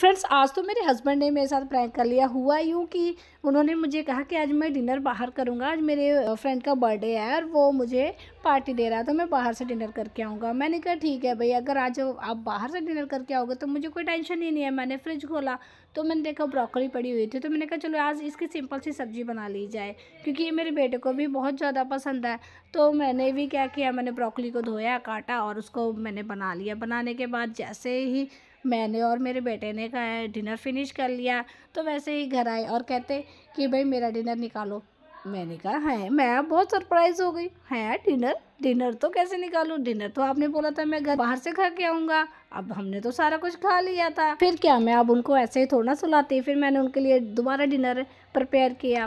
friends आज तो मेरे हस्बैंड ने मेरे साथ प्रैंक कर लिया हुआ यूँ कि उन्होंने मुझे कहा कि आज मैं डिनर बाहर करूँगा आज मेरे फ्रेंड का बर्थडे है और वो मुझे पार्टी दे रहा है तो मैं बाहर से डिनर करके आऊँगा मैंने कहा ठीक है भाई अगर आज आप बाहर से डिनर करके आओगे तो मुझे कोई टेंशन ही नहीं है मैंने फ्रिज खोला तो मैंने देखा ब्रॉकली पड़ी हुई थी तो मैंने कहा चलो आज इसकी सिंपल सी सब्ज़ी बना ली जाए क्योंकि ये मेरे बेटे को भी बहुत ज़्यादा पसंद है तो मैंने भी क्या किया मैंने ब्रॉकली को धोया काटा और उसको मैंने बना लिया बनाने के बाद जैसे ही मैंने और मेरे बेटे ने है डिनर फिनिश कर लिया तो वैसे ही घर आए और कहते कि भाई मेरा डिनर निकालो मैंने कहा है मैं बहुत सरप्राइज हो गई है डिनर डिनर तो कैसे निकालूं डिनर तो आपने बोला था मैं घर बाहर से खा के आऊँगा अब हमने तो सारा कुछ खा लिया था फिर क्या मैं अब उनको ऐसे ही थोड़ा सुलाती फिर मैंने उनके लिए दोबारा डिनर प्रिपेयर किया